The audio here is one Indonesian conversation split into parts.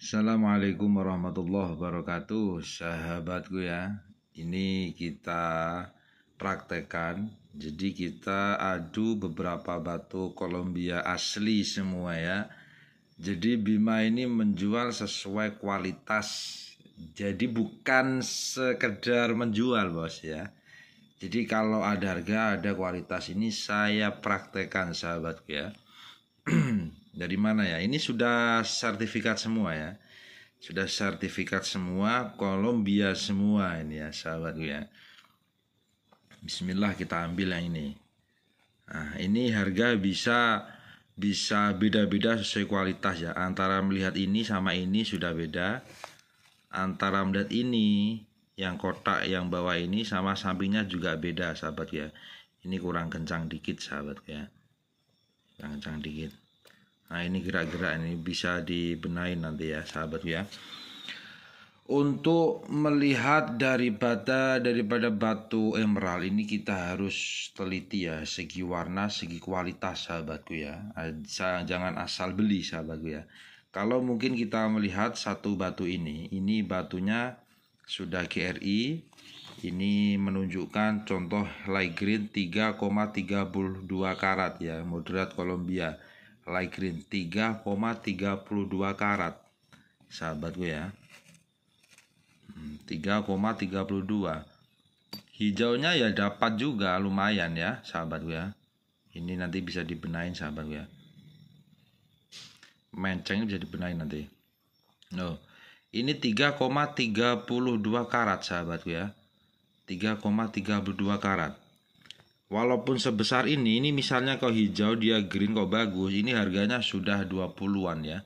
Assalamualaikum warahmatullahi wabarakatuh Sahabatku ya Ini kita praktekan Jadi kita adu beberapa batu Kolombia asli semua ya Jadi Bima ini menjual sesuai kualitas Jadi bukan sekedar menjual bos ya Jadi kalau ada harga ada kualitas ini saya praktekan sahabatku ya dari mana ya ini sudah sertifikat semua ya sudah sertifikat semua Kolombia semua ini ya sahabatku ya Bismillah kita ambil yang ini nah, ini harga bisa bisa beda-beda sesuai kualitas ya antara melihat ini sama ini sudah beda antara melihat ini yang kotak yang bawah ini sama sampingnya juga beda sahabat ya ini kurang kencang dikit sahabat ya kurang kencang dikit Nah ini gerak-gerak ini bisa dibenahi nanti ya sahabat ya. Untuk melihat dari bata daripada batu emerald ini kita harus teliti ya segi warna, segi kualitas sahabatku ya. Eh, jangan asal beli sahabatku ya. Kalau mungkin kita melihat satu batu ini, ini batunya sudah GRI. Ini menunjukkan contoh light green 3,32 karat ya, moderat Kolombia light green 3,32 karat sahabatku ya 3,32 hmm, hijaunya ya dapat juga lumayan ya sahabatku ya ini nanti bisa dibenain, sahabatku ya mencengnya bisa dibenain nanti no ini 3,32 karat sahabatku ya 3,32 karat walaupun sebesar ini, ini misalnya kau hijau dia green kok bagus, ini harganya sudah 20-an ya.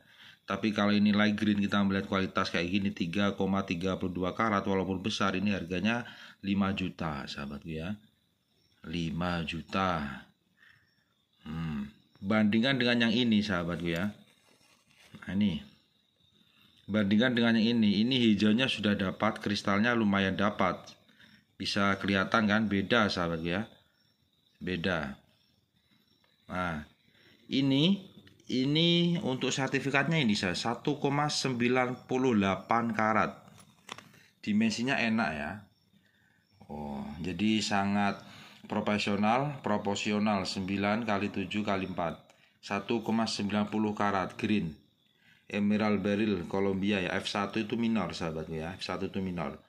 Tapi kalau ini light green kita melihat kualitas kayak gini 3,32 karat walaupun besar ini harganya 5 juta sahabatku ya. 5 juta. Hmm. Bandingkan dengan yang ini sahabatku ya. Nah ini. Bandingkan dengan yang ini, ini hijaunya sudah dapat, kristalnya lumayan dapat. Bisa kelihatan kan beda sahabatku ya beda. Nah, ini ini untuk sertifikatnya ini saya 1,98 karat. Dimensinya enak ya. Oh, jadi sangat profesional, proporsional 9 kali 7 kali 4. 1,90 karat green. Emerald Beryl Columbia ya F1 itu minor sahabatku ya. F1 itu minor.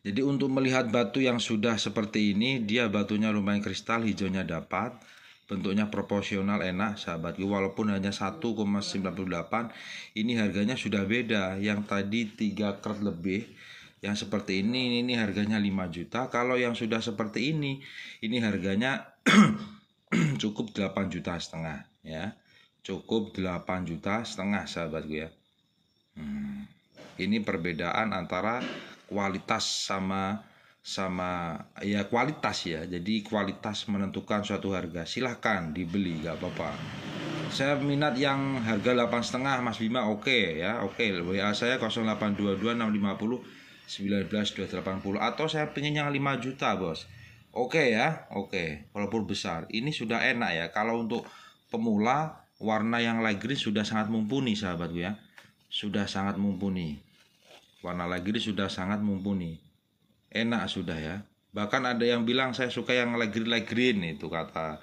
Jadi untuk melihat batu yang sudah seperti ini, dia batunya lumayan kristal, hijaunya dapat, bentuknya proporsional enak sahabatku walaupun hanya 1,98 ini harganya sudah beda yang tadi 3 kert lebih yang seperti ini ini harganya 5 juta kalau yang sudah seperti ini ini harganya cukup 8 juta setengah ya cukup 8 juta setengah sahabatku ya hmm. ini perbedaan antara kualitas sama sama ya kualitas ya jadi kualitas menentukan suatu harga silahkan dibeli gak apa-apa saya minat yang harga 8,5 setengah Mas Bima oke okay, ya oke okay. WA saya 0822 650 19280 atau saya pengen yang 5 juta bos oke okay, ya oke okay. walaupun besar ini sudah enak ya kalau untuk pemula warna yang light green sudah sangat mumpuni sahabatku ya sudah sangat mumpuni Warna ini sudah sangat mumpuni. Enak sudah ya. Bahkan ada yang bilang saya suka yang light green itu kata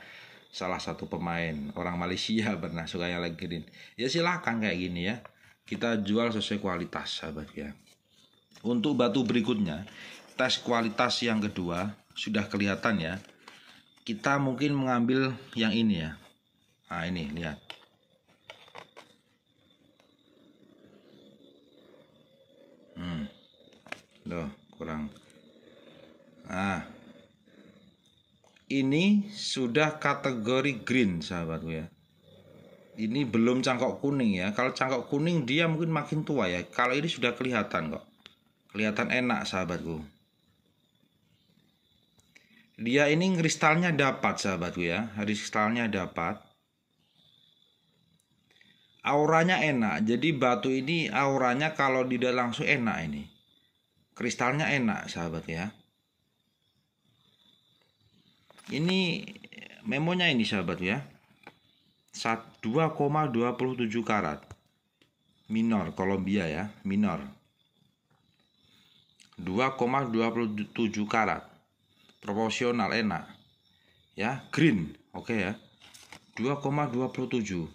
salah satu pemain orang Malaysia pernah suka yang lagirin. Ya silakan kayak gini ya. Kita jual sesuai kualitas sahabat ya. Untuk batu berikutnya, tes kualitas yang kedua sudah kelihatan ya. Kita mungkin mengambil yang ini ya. Nah ini lihat loh kurang ah ini sudah kategori green sahabatku ya ini belum cangkok kuning ya kalau cangkok kuning dia mungkin makin tua ya kalau ini sudah kelihatan kok kelihatan enak sahabatku dia ini kristalnya dapat sahabatku ya kristalnya dapat auranya enak jadi batu ini auranya kalau tidak langsung enak ini kristalnya enak sahabat ya ini memonya ini sahabat ya 2,27 karat minor Kolombia ya minor 2,27 karat proporsional enak ya green oke okay ya 2,27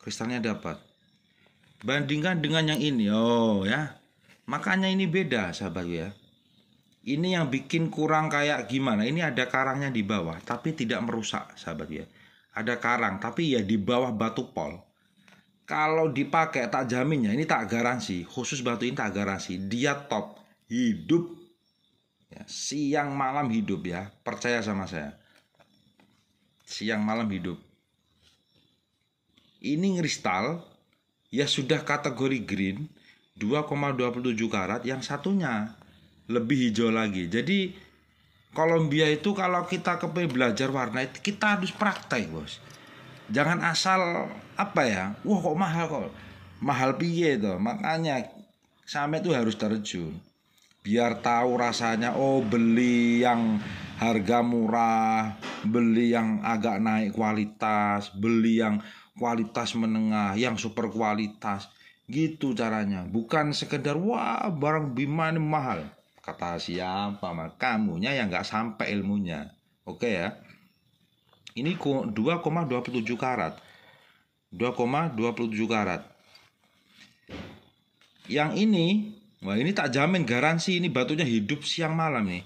kristalnya dapat Bandingkan dengan yang ini. Oh ya. Makanya ini beda sahabat ya. Ini yang bikin kurang kayak gimana? Ini ada karangnya di bawah tapi tidak merusak sahabat ya. Ada karang tapi ya di bawah batu pol. Kalau dipakai tak jaminnya ini tak garansi. Khusus batu ini tak garansi. Dia top hidup. Ya, siang malam hidup ya. Percaya sama saya. Siang malam hidup. Ini kristal ya sudah kategori green 2,27 karat yang satunya lebih hijau lagi. Jadi Kolombia itu kalau kita kepe belajar warna itu kita harus praktek, Bos. Jangan asal apa ya? Wah, kok mahal kok. Mahal piye itu. Makanya sampai itu harus terjun. Biar tahu rasanya oh beli yang harga murah, beli yang agak naik kualitas, beli yang kualitas menengah, yang super kualitas. Gitu caranya. Bukan sekedar wah barang Bima ini mahal. Kata siapa? Mah kamunya yang nggak sampai ilmunya. Oke ya. Ini 2,27 karat. 2,27 karat. Yang ini, wah ini tak jamin garansi ini batunya hidup siang malam nih.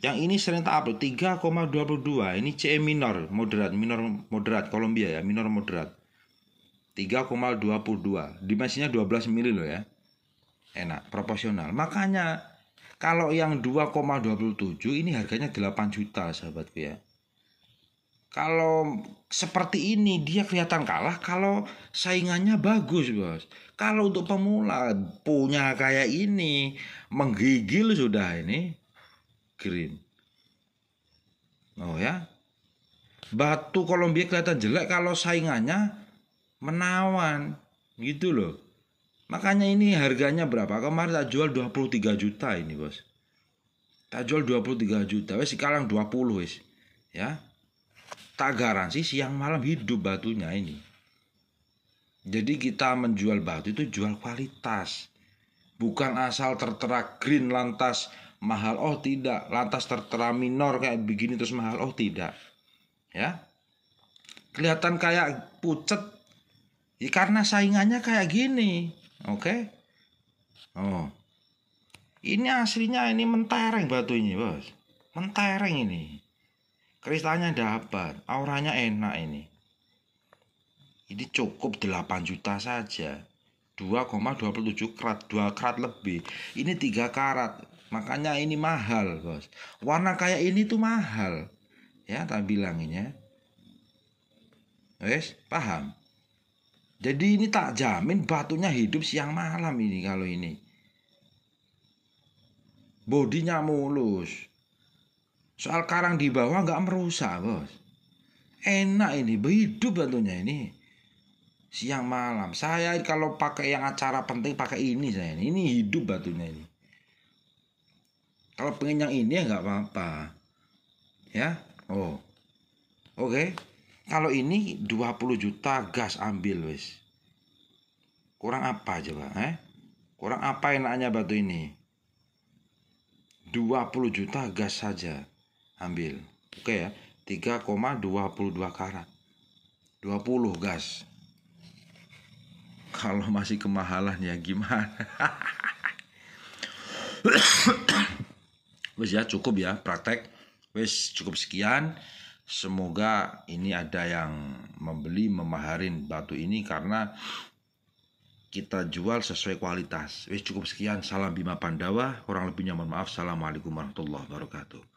Yang ini sering tak upload 3,22. Ini CE minor, moderat, minor moderat Kolombia ya, minor moderat. 3,22. Dimensinya 12 mili loh ya. Enak, proporsional. Makanya kalau yang 2,27 ini harganya 8 juta sahabatku ya. Kalau seperti ini dia kelihatan kalah kalau saingannya bagus bos. Kalau untuk pemula punya kayak ini menggigil sudah ini green. Oh ya. Batu Kolombia kelihatan jelek kalau saingannya menawan. Gitu loh. Makanya ini harganya berapa? Kemarin tak jual 23 juta ini, Bos. Tak jual 23 juta, wes sekarang 20 wes. Ya. Tak garansi siang malam hidup batunya ini. Jadi kita menjual batu itu jual kualitas. Bukan asal tertera green lantas mahal oh tidak lantas tertera minor kayak begini terus mahal oh tidak ya kelihatan kayak pucet ya, karena saingannya kayak gini oke okay? oh ini aslinya ini mentereng batu ini bos mentereng ini kristalnya dapat auranya enak ini ini cukup 8 juta saja 2,27 karat 2 karat lebih ini 3 karat Makanya ini mahal, Bos. Warna kayak ini tuh mahal. Ya, tak bilanginnya. Wes, paham? Jadi ini tak jamin batunya hidup siang malam ini kalau ini. Bodinya mulus. Soal karang di bawah nggak merusak, Bos. Enak ini, hidup batunya ini siang malam saya kalau pakai yang acara penting pakai ini saya ini, ini hidup batunya ini kalau pengen yang ini ya nggak apa-apa. Ya. Oh. Oke. Okay. Kalau ini 20 juta gas ambil wis. Kurang apa coba, eh? Kurang apa enaknya batu ini? 20 juta gas saja ambil. Oke okay ya. 3,22 karat. 20 gas. Kalau masih kemahalan ya gimana? wes ya cukup ya praktek wes cukup sekian semoga ini ada yang membeli memaharin batu ini karena kita jual sesuai kualitas. wes cukup sekian. Salam Bima Pandawa. Kurang lebihnya mohon maaf. Assalamualaikum warahmatullahi wabarakatuh.